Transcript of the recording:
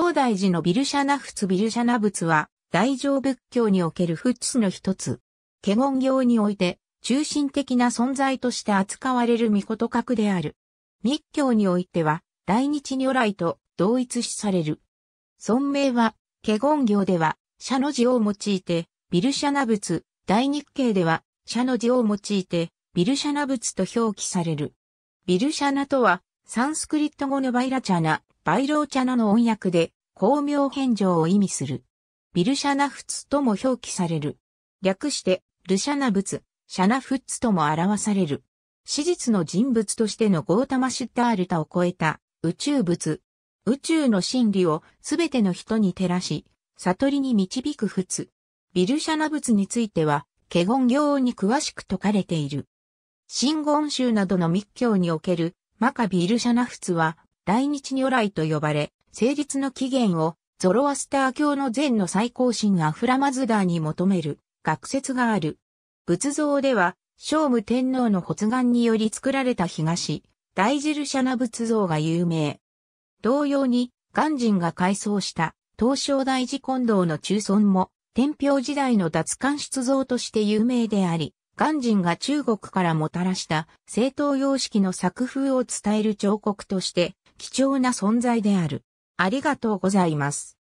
東大寺のビルシャナ仏ビルシャナ仏は、大乗仏教における仏の一つ。華厳行において、中心的な存在として扱われる御事格である。密教においては、大日如来と同一視される。尊名は、華厳行では、社の字を用いて、ビルシャナ仏、大日系では、社の字を用いて、ビルシャナ仏と表記される。ビルシャナとは、サンスクリット語のバイラチャナ、バイローチャナの音訳で、巧妙返上を意味する。ビルシャナフツとも表記される。略して、ルシャナ仏、シャナフツとも表される。史実の人物としてのゴータマシュッタールタを超えた宇宙物。宇宙の真理をすべての人に照らし、悟りに導く仏。ビルシャナ仏については、華厳行に詳しく説かれている。真言宗などの密教における、マカビルシャナ仏は、大日如来と呼ばれ、成立の起源をゾロアスター教の禅の最高神アフラマズダーに求める学説がある。仏像では、聖武天皇の発願により作られた東、大ジルシャナ仏像が有名。同様に、鑑真が改装した東照大寺金堂の中村も、天平時代の脱冠出像として有名であり、鑑真が中国からもたらした正統様式の作風を伝える彫刻として貴重な存在である。ありがとうございます。